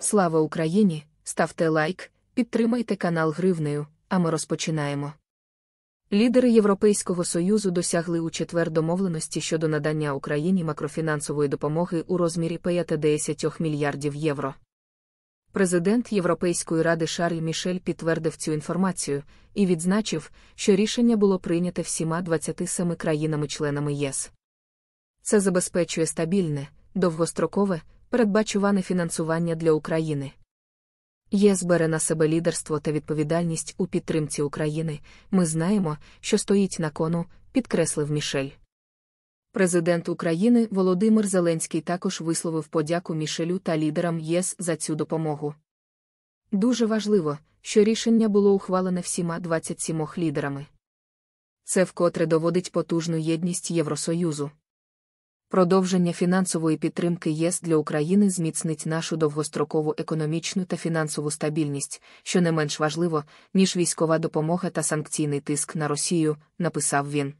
Слава Україні! Ставте лайк, підтримайте канал Гривнею, а ми розпочинаємо. Лідери Європейського союзу досягли у четвер домовленості щодо надання Україні макрофінансової допомоги у розмірі 5-10 мільярдів євро. Президент Європейської ради Шарль Мішель підтвердив цю інформацію і відзначив, що рішення було прийнято всіма 27 країнами-членами ЄС. Це забезпечує стабільне, довгострокове передбачуване фінансування для України. ЄС бере на себе лідерство та відповідальність у підтримці України. Ми знаємо, що стоїть на кону, підкреслив Мішель. Президент України Володимир Зеленський також висловив подяку Мішелю та лідерам ЄС за цю допомогу. Дуже важливо, що рішення було ухвалене всіма 27 лідерами. Це вкотре доводить потужну єдність Євросоюзу. Продовження фінансової підтримки ЄС для України зміцнить нашу довгострокову економічну та фінансову стабільність, що не менш важливо, ніж військова допомога та санкційний тиск на Росію, написав він.